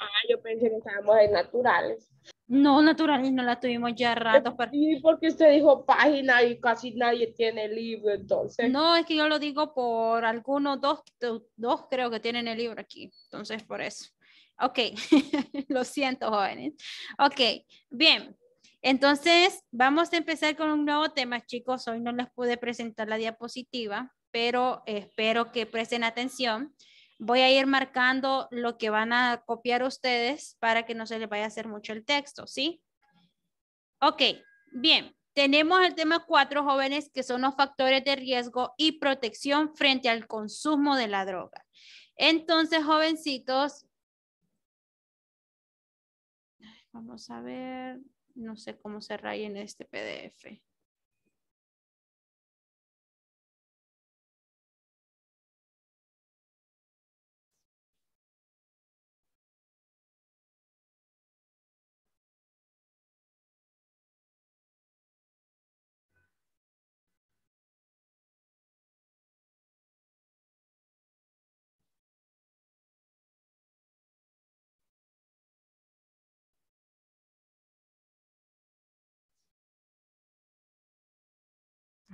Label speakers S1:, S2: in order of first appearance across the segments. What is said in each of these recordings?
S1: Ah, yo pensé que estábamos en naturales. No, naturales no la tuvimos ya rato. Sí, porque usted dijo página y casi nadie tiene el libro, entonces. No, es que yo lo digo por algunos, dos, dos creo que tienen el libro aquí, entonces por eso. Ok, lo siento, jóvenes. Ok, bien. Entonces, vamos a empezar con un nuevo tema, chicos. Hoy no les pude presentar la diapositiva, pero espero que presten atención voy a ir marcando lo que van a copiar ustedes para que no se les vaya a hacer mucho el texto, ¿sí? Ok, bien. Tenemos el tema 4, jóvenes, que son los factores de riesgo y protección frente al consumo de la droga. Entonces, jovencitos,
S2: vamos a ver, no sé cómo se raya en este PDF.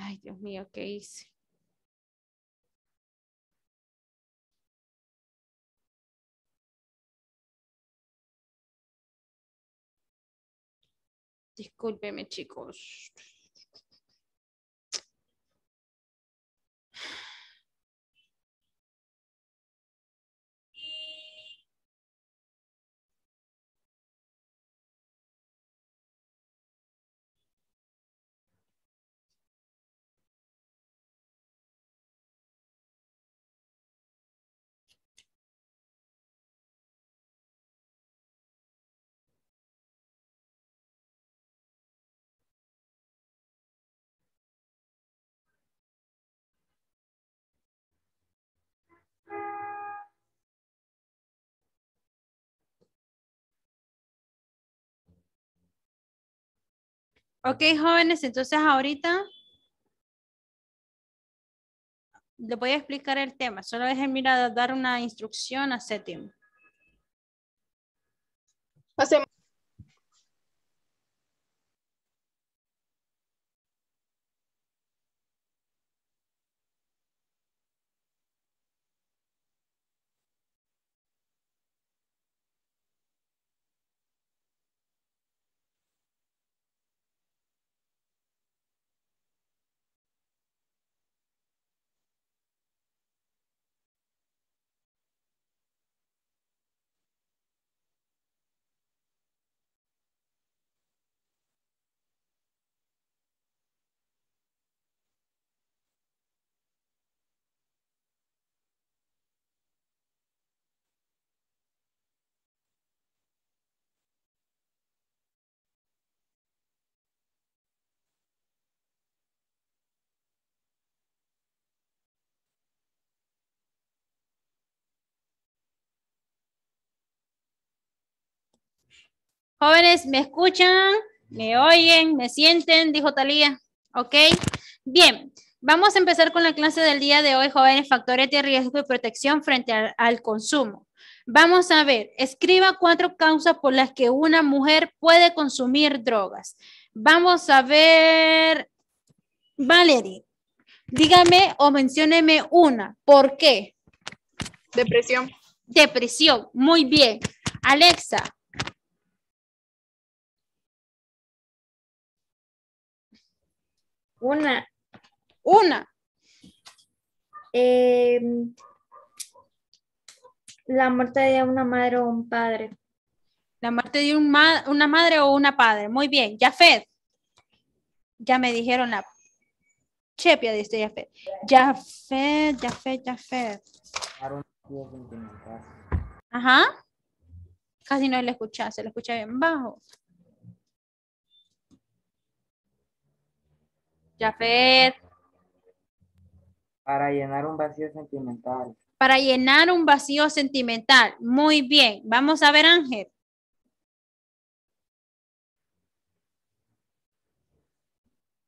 S2: Ay, Dios mío, ¿qué hice? Discúlpeme, chicos. Ok, jóvenes, entonces ahorita
S1: le voy a explicar el tema. Solo déjenme mirar dar una instrucción a Setim.
S2: Hacemos Jóvenes, ¿me escuchan? ¿Me
S1: oyen? ¿Me sienten? Dijo Talía. ¿Ok? Bien, vamos a empezar con la clase del día de hoy, jóvenes, factores de riesgo y protección frente al, consumo. Vamos a ver, escriba cuatro causas por las que una mujer puede consumir drogas. Vamos a ver, Valerie, dígame o mencióneme una. ¿Por qué? Depresión. Depresión, muy
S2: bien. Alexa, Una. Una.
S1: Em, la muerte de una madre o un padre. La muerte de un una madre o una padre. Muy bien. Jafet. Ya me dijeron la Chepia, dice este Jafet. Jafet, Jafet, Jafet. Ajá. Casi no le escucha, se le escucha bien bajo. Jafet.
S2: Para llenar un vacío sentimental.
S1: Para llenar un vacío sentimental. Muy bien.
S2: Vamos a ver, Ángel.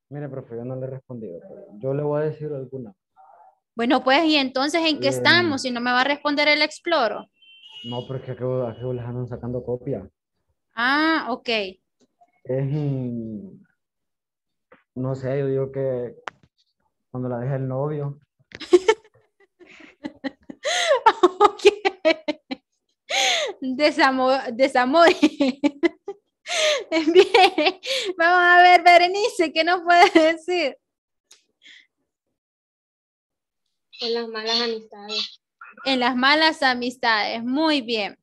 S2: Mire, profe, yo no le he respondido. Yo le voy a decir alguna.
S1: Bueno, pues, ¿y entonces en qué eh, estamos? Si no me va a responder el Exploro. No, porque acabo, de les sacando copia. Ah, ok. Es un
S2: no sé, yo digo que cuando la deja el novio.
S1: ok. Desamor, desamor. Bien, vamos a ver, Berenice, ¿qué nos puedes decir?
S2: En las malas amistades. En
S1: las malas amistades, muy bien.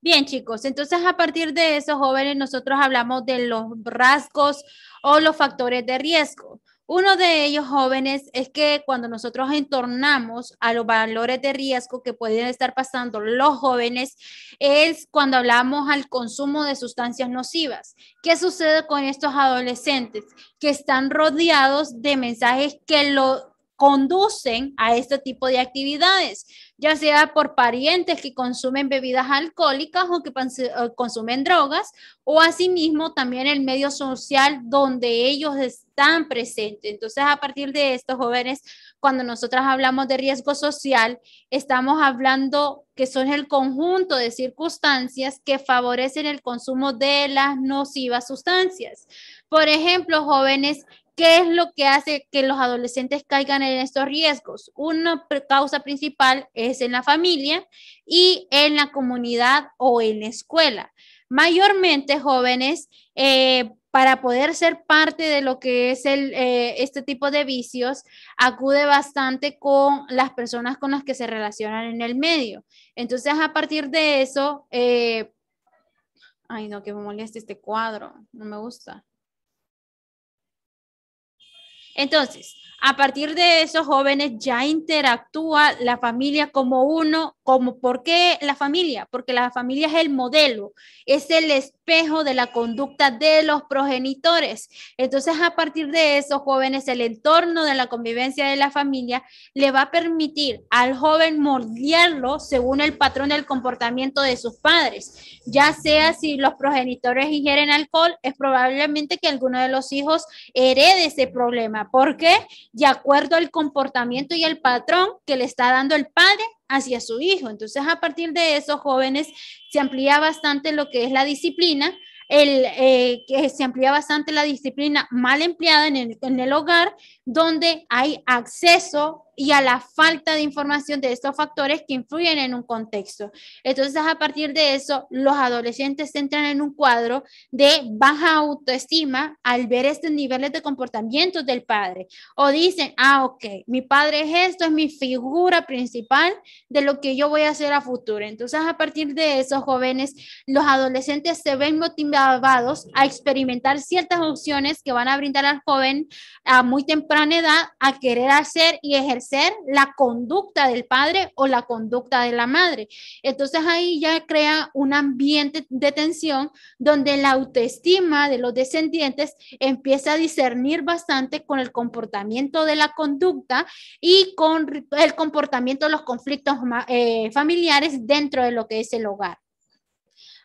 S1: Bien, chicos, entonces a partir de eso, jóvenes, nosotros hablamos de los rasgos o los factores de riesgo. Uno de ellos, jóvenes, es que cuando nosotros entornamos a los valores de riesgo que pueden estar pasando los jóvenes, es cuando hablamos al consumo de sustancias nocivas. ¿Qué sucede con estos adolescentes que están rodeados de mensajes que lo conducen a este tipo de actividades, ya sea por parientes que consumen bebidas alcohólicas o que eh, consumen drogas, o asimismo también el medio social donde ellos están presentes. Entonces, a partir de esto, jóvenes, cuando nosotros hablamos de riesgo social, estamos hablando que son el conjunto de circunstancias que favorecen el consumo de las nocivas sustancias. Por ejemplo, jóvenes ¿Qué es lo que hace que los adolescentes caigan en estos riesgos? Una causa principal es en la familia y en la comunidad o en la escuela. Mayormente jóvenes, eh, para poder ser parte de lo que es eh, este tipo de vicios, acude bastante con las personas con las que se relacionan en el medio. Entonces, a partir de eso, eh, ay no, que me molesta este cuadro, no me gusta. Entonces, a partir de esos jóvenes ya interactúa la familia como uno, como ¿por qué la familia? Porque la familia es el modelo, es el espejo de la conducta de los progenitores. Entonces, a partir de esos jóvenes, el entorno de la convivencia de la familia le va a permitir al joven moldearlo según el patrón del comportamiento de sus padres. Ya sea si los progenitores ingieren alcohol, es probablemente que alguno de los hijos herede ese problema. ¿Por qué? de acuerdo al comportamiento y al patrón que le está dando el padre hacia su hijo. Entonces, a partir de eso, jóvenes, se amplía bastante lo que es la disciplina, el, eh, que se amplía bastante la disciplina mal empleada en en el hogar, donde hay acceso y a la falta de información de estos factores que influyen en un contexto. Entonces, a partir de eso, los adolescentes entran en un cuadro de baja autoestima al ver estos niveles de comportamiento del padre. O dicen, ah, ok, mi padre es esto, es mi figura principal de lo que yo voy a hacer a futuro. Entonces, a partir de esos jóvenes, los adolescentes se ven motivados a experimentar ciertas opciones que van a brindar al joven a muy temprana edad a querer hacer y ejercer ser la conducta del padre o la conducta de la madre. Entonces ahí ya crea un ambiente de tensión donde la autoestima de los descendientes empieza a discernir bastante con el comportamiento de la conducta y con el comportamiento de los conflictos eh, familiares dentro de lo que es el hogar.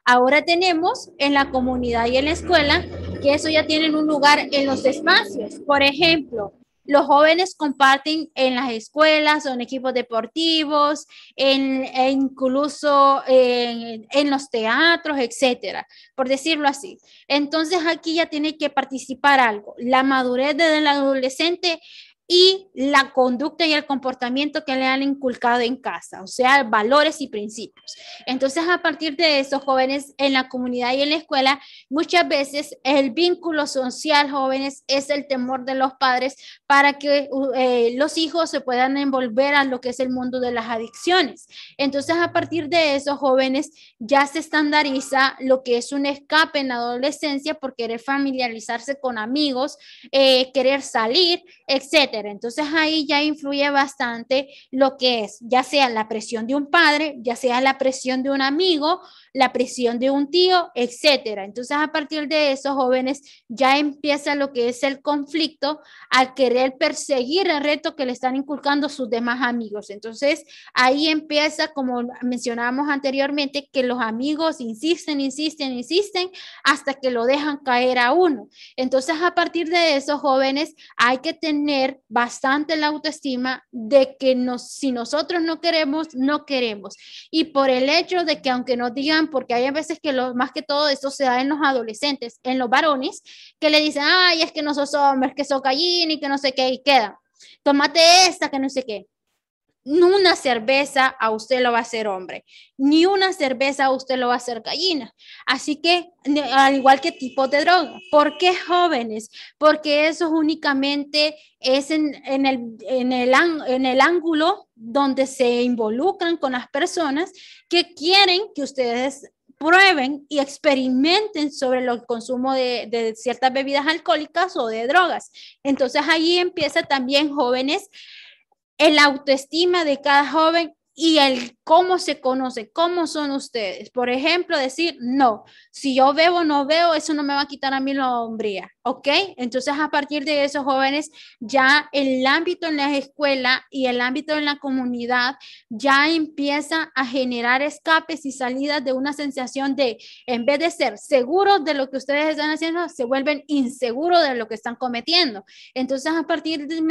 S1: Ahora tenemos en la comunidad y en la escuela que eso ya tienen un lugar en los espacios. Por ejemplo, los jóvenes comparten en las escuelas, en equipos deportivos, en, incluso en, en, los teatros, etcétera, por decirlo así. Entonces aquí ya tiene que participar algo. La madurez del adolescente y la conducta y el comportamiento que le han inculcado en casa, o sea, valores y principios. Entonces, a partir de esos jóvenes en la comunidad y en la escuela, muchas veces el vínculo social, jóvenes, es el temor de los padres para que eh, los hijos se puedan envolver a lo que es el mundo de las adicciones. Entonces, a partir de esos jóvenes ya se estandariza lo que es un escape en la adolescencia por querer familiarizarse con amigos, eh, querer salir, etc. Entonces ahí ya influye bastante lo que es, ya sea la presión de un padre, ya sea la presión de un amigo, la presión de un tío, etcétera. Entonces a partir de esos jóvenes ya empieza lo que es el conflicto al querer perseguir el reto que le están inculcando sus demás amigos. Entonces ahí empieza, como mencionábamos anteriormente, que los amigos insisten, insisten, insisten hasta que lo dejan caer a uno. Entonces a partir de esos jóvenes hay que tener bastante la autoestima de que no si nosotros no queremos, no queremos. Y por el hecho de que aunque nos digan, porque hay veces que lo, más que todo esto se da en los adolescentes, en los varones, que le dicen, ay, es que no sos es que sos gallina y que no sé qué, y queda. Tómate esta, que no sé qué una cerveza a usted lo va a hacer hombre, ni una cerveza a usted lo va a hacer gallina. Así que, al igual que tipo de droga, ¿por qué jóvenes? Porque eso únicamente es en, el, en, el, en el ángulo donde se involucran con las personas que quieren que ustedes prueben y experimenten sobre el consumo de, de ciertas bebidas alcohólicas o de drogas. Entonces ahí empieza también jóvenes el autoestima de cada joven y el cómo se conoce, cómo son ustedes. Por ejemplo, decir, no, si yo bebo no veo, eso no me va a quitar a mí la hombría, ¿ok? Entonces, a partir de esos jóvenes, ya el ámbito en la escuela y el ámbito en la comunidad ya empieza a generar escapes y salidas de una sensación de, en vez de ser seguros de lo que ustedes están haciendo, se vuelven inseguros de lo que están cometiendo. Entonces, a partir de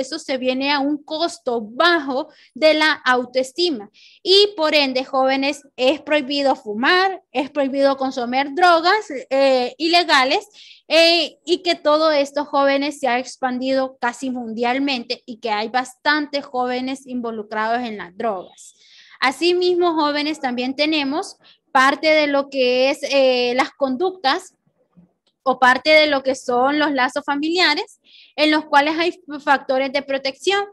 S1: eso, se viene a un costo bajo de la autoestima y por ende, jóvenes, es prohibido fumar, es prohibido consumir drogas eh, ilegales eh, y que todo esto, jóvenes, se ha expandido casi mundialmente y que hay bastantes jóvenes involucrados en las drogas. Asimismo, jóvenes, también tenemos parte de lo que es eh, las conductas o parte de lo que son los lazos familiares, en los cuales hay factores de protección.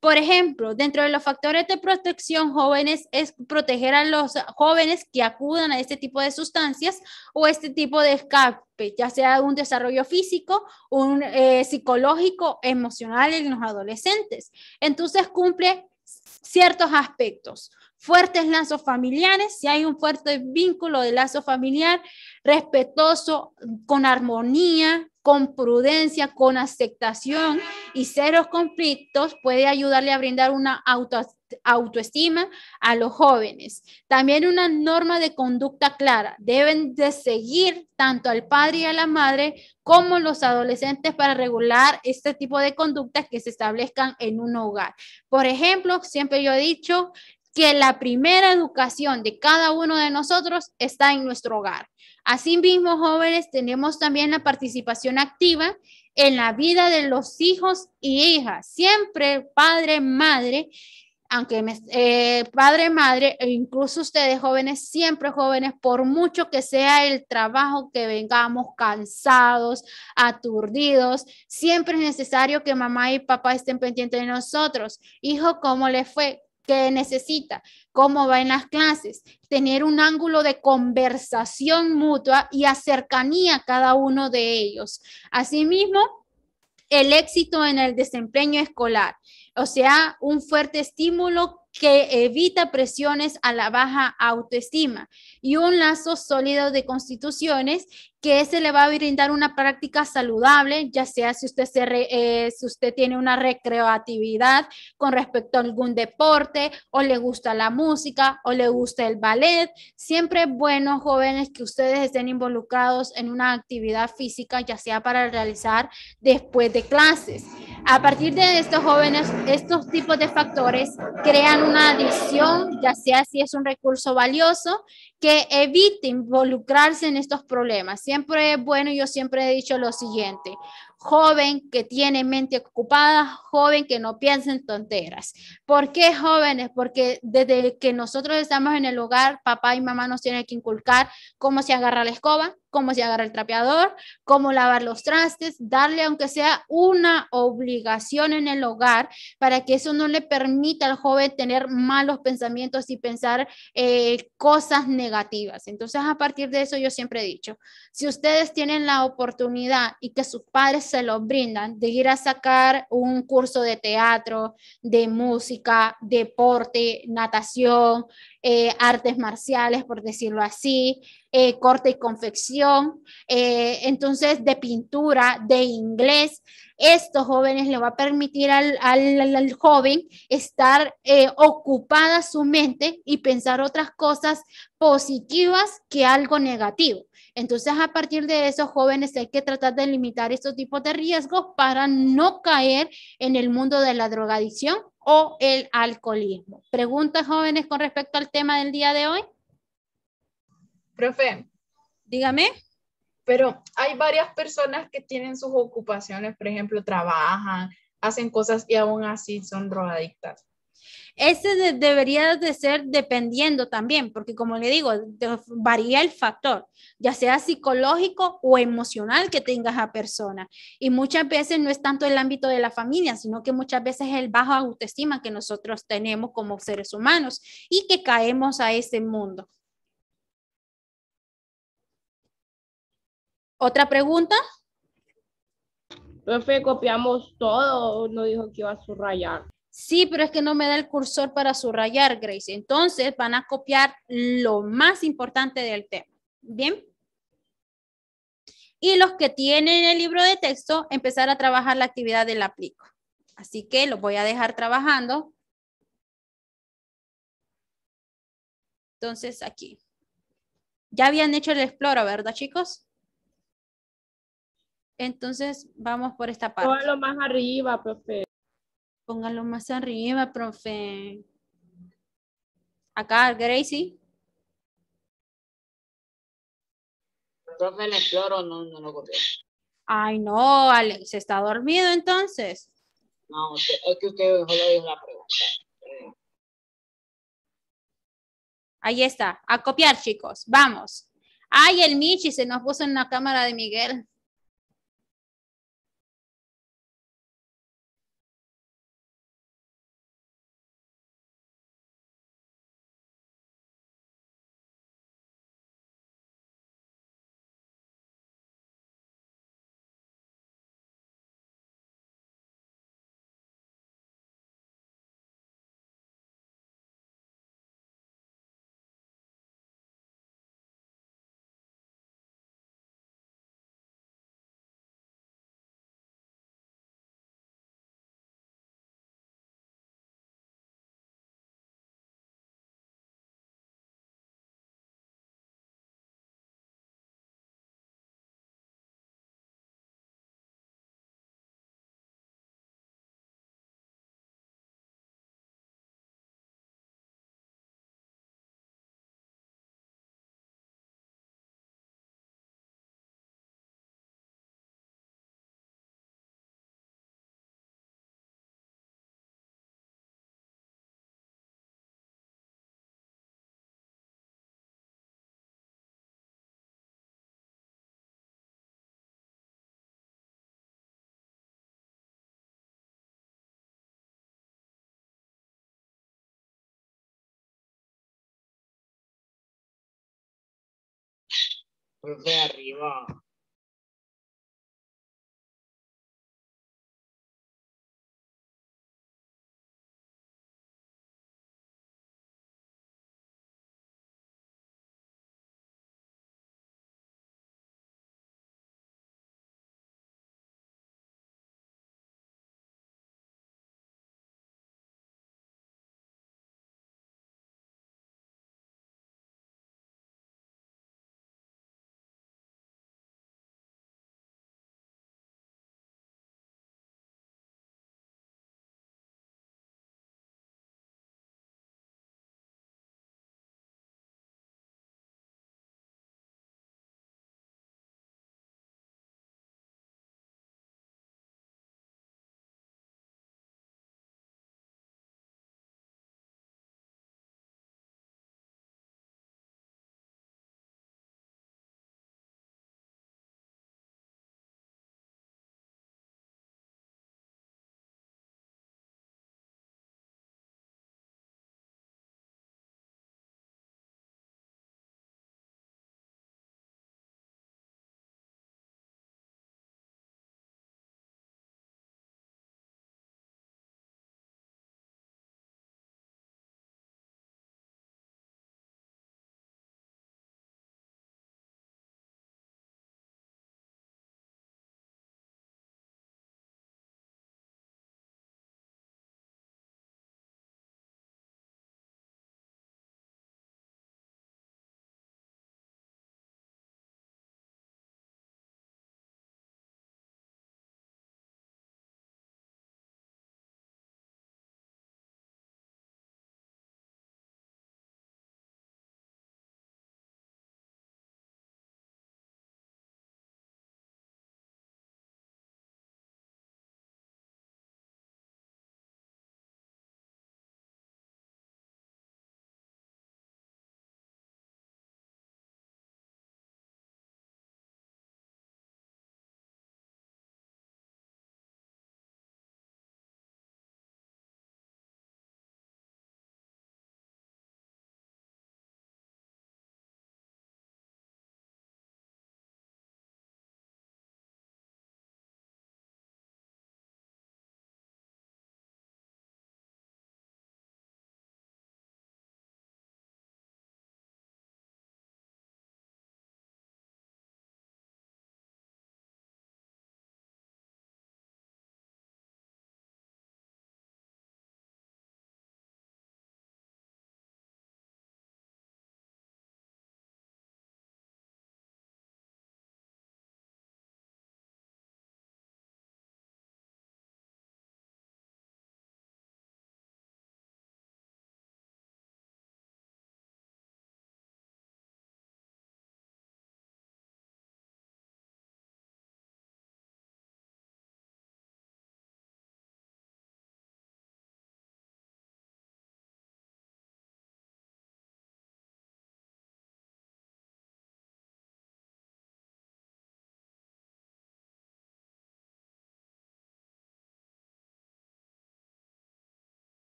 S1: Por ejemplo, dentro de los factores de protección jóvenes es proteger a los jóvenes que acudan a este tipo de sustancias o este tipo de escape, ya sea un desarrollo físico, un eh, psicológico, emocional en los adolescentes. Entonces cumple ciertos aspectos fuertes lazos familiares, si hay un fuerte vínculo de lazo familiar, respetuoso, con armonía, con prudencia, con aceptación y cero conflictos, puede ayudarle a brindar una autoestima a los jóvenes. También una norma de conducta clara. Deben de seguir tanto al padre y a la madre como los adolescentes para regular este tipo de conductas que se establezcan en un hogar. Por ejemplo, siempre yo he dicho, que la primera educación de cada uno de nosotros está en nuestro hogar. Asimismo, jóvenes, tenemos también la participación activa en la vida de los hijos y hijas. Siempre padre, madre, aunque eh, padre, madre, e incluso ustedes jóvenes, siempre jóvenes, por mucho que sea el trabajo que vengamos cansados, aturdidos, siempre es necesario que mamá y papá estén pendientes de nosotros. Hijo, ¿cómo le fue? que necesita, cómo va en las clases, tener un ángulo de conversación mutua y acercanía a cada uno de ellos. Asimismo, el éxito en el desempeño escolar, o sea, un fuerte estímulo que evita presiones a la baja autoestima y un lazo sólido de constituciones que se le va a brindar una práctica saludable, ya sea eh, si usted, tiene una recreatividad con respecto a algún deporte o le gusta la música o le gusta el ballet. Siempre buenos jóvenes, que ustedes estén involucrados en una actividad física, ya sea para realizar después de clases. A partir de estos jóvenes, estos tipos de factores crean una adicción, ya sea si es un recurso valioso, que evite involucrarse en estos problemas. Siempre es bueno, yo siempre he dicho lo siguiente, joven que tiene mente ocupada, joven que no piensa en tonteras. ¿Por qué jóvenes? Porque desde que nosotros estamos en el hogar, papá y mamá nos tienen que inculcar cómo se agarra la escoba, cómo se agarra el trapeador, cómo lavar los trastes, darle aunque sea una obligación en el hogar para que eso no le permita al joven tener malos pensamientos y pensar eh, cosas negativas. Entonces, a partir de eso, yo siempre he dicho, si ustedes tienen la oportunidad y que sus padres se lo brindan de ir a sacar un curso de teatro, de música, deporte, natación, eh, artes marciales, por decirlo así, eh, corte y confección, eh, entonces de pintura, de inglés. Estos jóvenes le va a permitir al, al joven estar ocupada su mente y pensar otras cosas positivas que algo negativo. Entonces, a partir de esos jóvenes hay que tratar de limitar estos tipos de riesgos para no caer en el mundo de la drogadicción o el alcoholismo. ¿Preguntas jóvenes con respecto al tema del día de hoy? Profe. Dígame. Pero hay varias personas que tienen sus ocupaciones, por ejemplo, trabajan, hacen cosas y aún así son drogadictas. Ese debería de ser dependiendo también, porque como le digo, varía el factor, ya sea psicológico o emocional que tengas a persona. Y muchas veces no es tanto el ámbito de la familia, sino que muchas veces es el bajo autoestima que nosotros tenemos como seres humanos y que caemos a ese mundo.
S2: ¿Otra pregunta? Profe, copiamos todo, no dijo que iba a subrayar.
S1: Sí, pero es que no me da el cursor para subrayar, Grace. Entonces van a copiar lo más importante del tema. Bien. Y los que tienen el libro de texto, empezar a trabajar la actividad del aplico. Así que los voy a
S2: dejar trabajando. Entonces aquí. Ya habían hecho el explora, ¿verdad, chicos?
S1: Entonces, vamos por esta parte. Todo lo más arriba, profe. Póngalo más arriba, profe. Acá, Gracie.
S2: Profe, le exploro, no, no lo copié.
S1: Ay, no, se ¿está dormido entonces?
S2: No, es que usted la pregunta. Ahí está, a copiar, chicos, vamos. Ay, el Michi se nos puso en la cámara de Miguel. Volver arriba.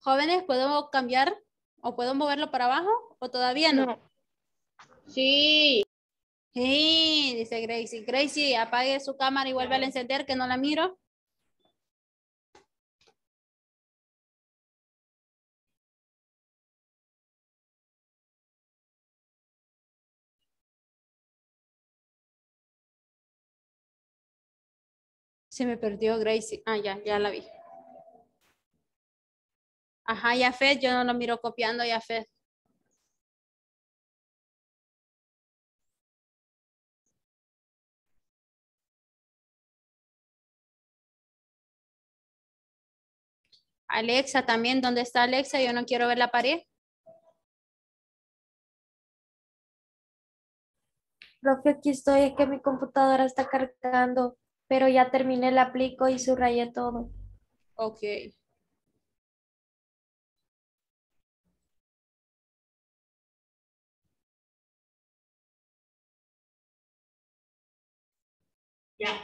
S2: jóvenes, ¿puedo cambiar o puedo moverlo para abajo
S1: o todavía no? Sí. Sí, dice Gracie.
S2: Gracie, apague su cámara y vuelve a encender que no la miro. Se me perdió Gracie. Ah, ya, ya la vi. Ajá, Yafet, yo no lo miro copiando, ya Yafet. Alexa también, ¿dónde está Alexa? Yo no quiero ver la pared. Profe, aquí estoy, es que mi computadora está cargando, pero ya terminé la aplico y subrayé todo. Ok. Yeah.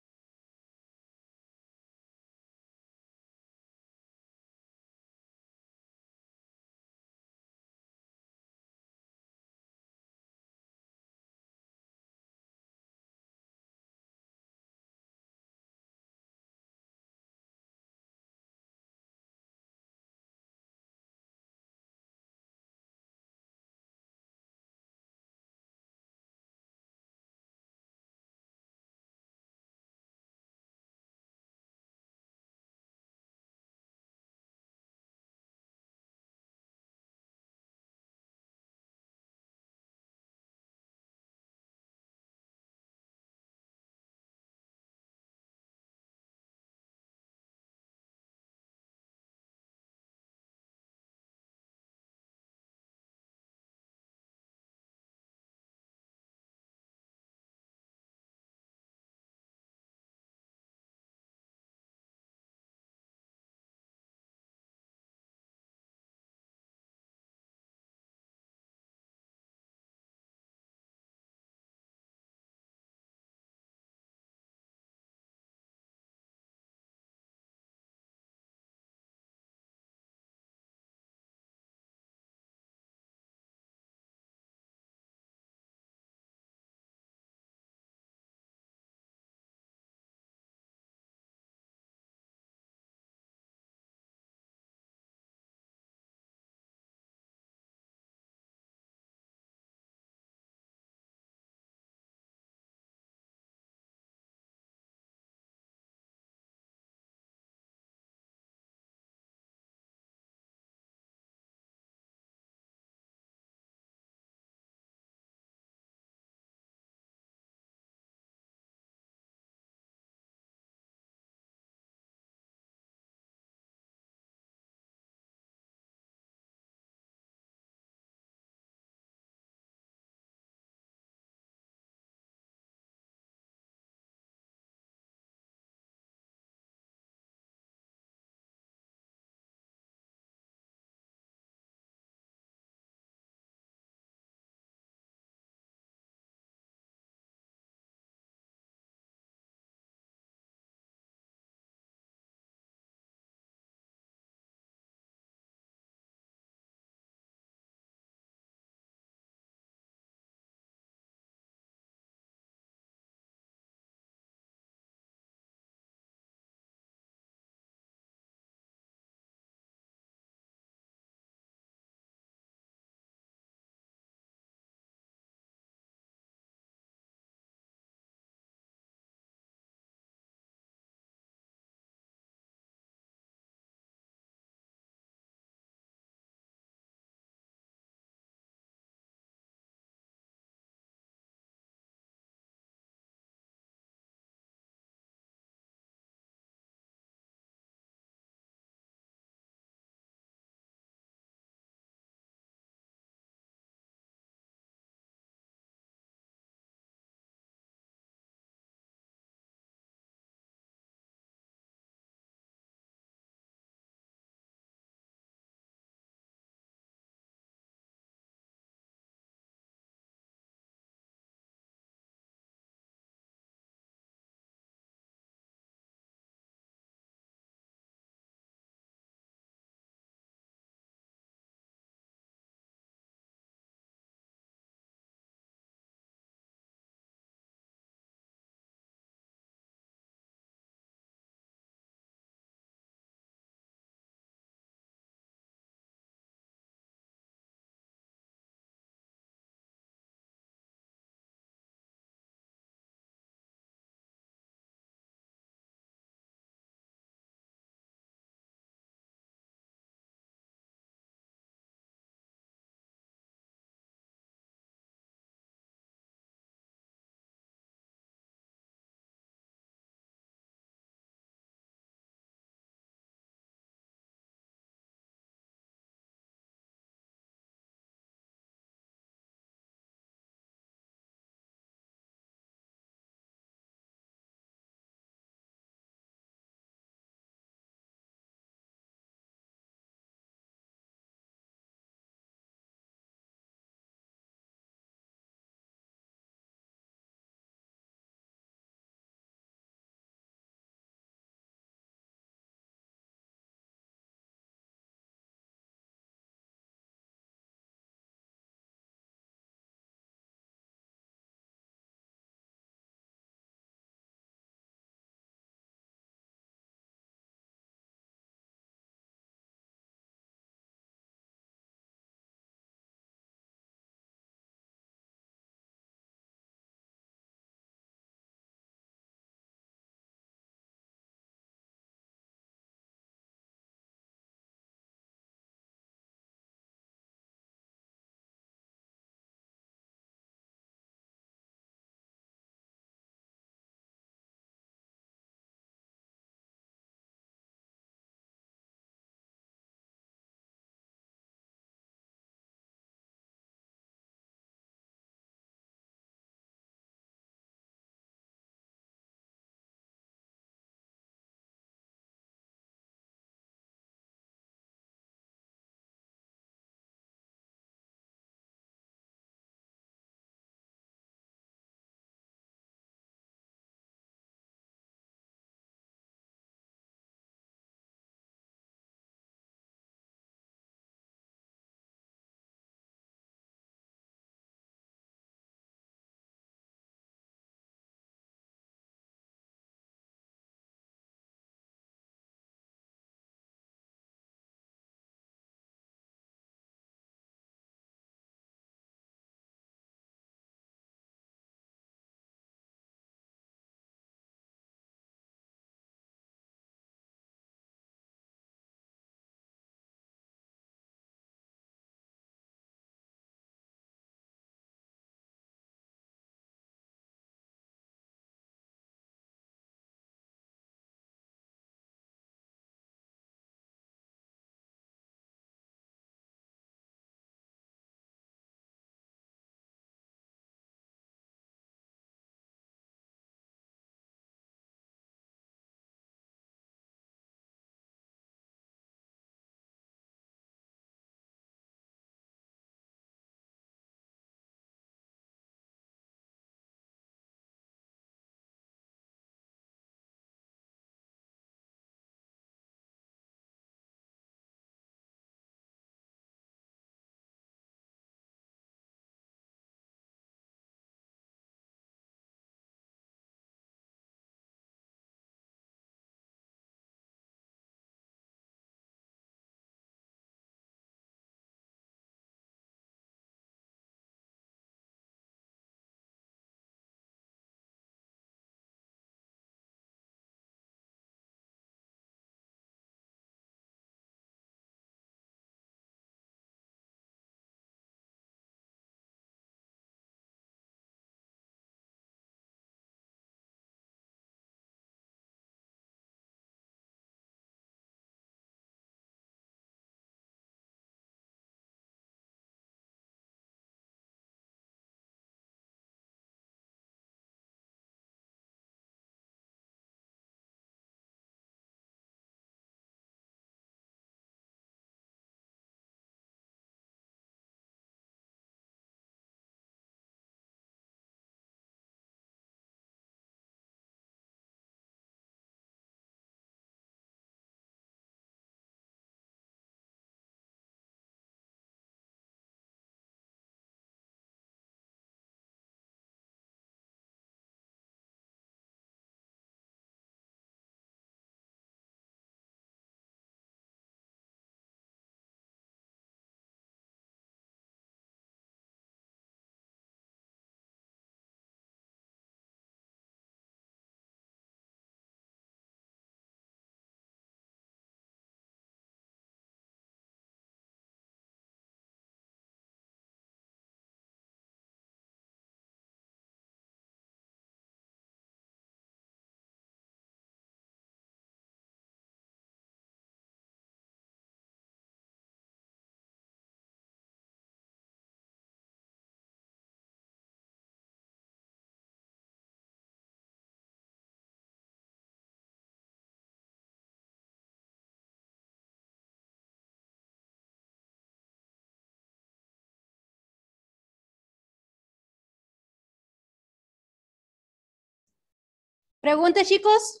S2: Pregunta, chicos.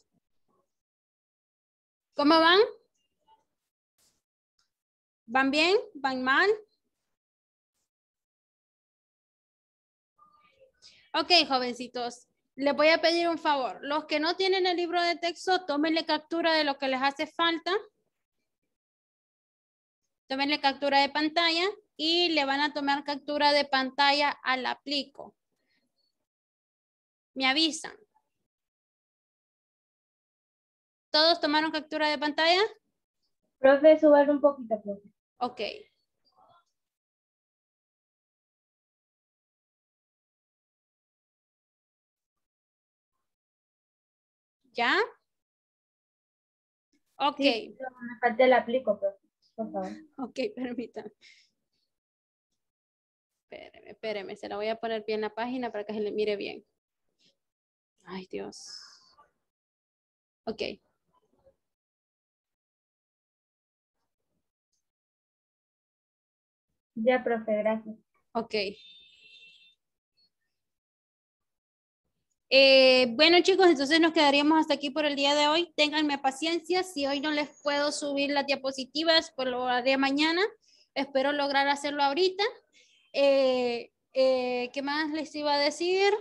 S2: ¿Cómo van? ¿Van bien? ¿Van mal?
S1: Ok, jovencitos, les voy a pedir un favor. Los que no tienen el libro de texto, tómenle captura de lo que les hace falta. Tómenle captura de pantalla y le van a tomar captura de pantalla al aplico.
S2: Me avisan. ¿Todos tomaron captura de pantalla? Profe, subar un poquito, profe. Ok. ¿Ya? Ok. me falta aplico, profe. Por favor. Ok, permítame. Se la voy a poner bien la página para que se le mire bien. Ay, Dios. Ok. Ya, profe, gracias. Ok. Eh, bueno chicos, entonces nos quedaríamos hasta aquí por
S1: el día de hoy. Ténganme paciencia, si hoy no les puedo subir las diapositivas, pues lo haré mañana. Espero lograr hacerlo ahorita. Eh, eh, ¿Qué más
S2: les iba a decir?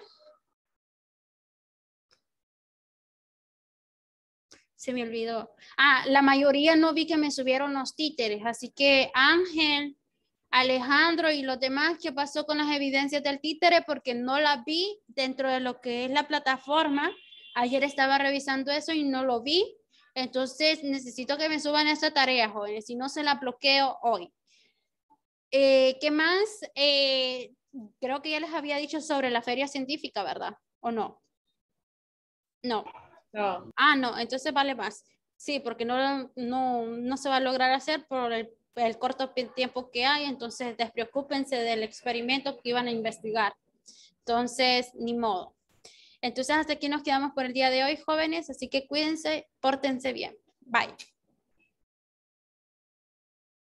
S2: Se me olvidó. Ah, la mayoría no vi que me subieron los títeres, así
S1: que Ángel, Alejandro y los demás, ¿qué pasó con las evidencias del títere? Porque no las vi dentro de lo que es la plataforma. Ayer estaba revisando eso y no lo vi. Entonces necesito que me suban esa tarea, jóvenes, si no se la bloqueo hoy. Eh, ¿Qué más? Eh, creo que ya les había dicho sobre la feria científica, ¿verdad? ¿O no? No. no. Ah, no, entonces vale más. Sí, porque no, no se va a lograr hacer por el el corto tiempo que hay, entonces despreocúpense del experimento que iban a investigar. Entonces, ni modo. Entonces, hasta aquí nos quedamos por el día de hoy, jóvenes, así que cuídense, pórtense bien. Bye.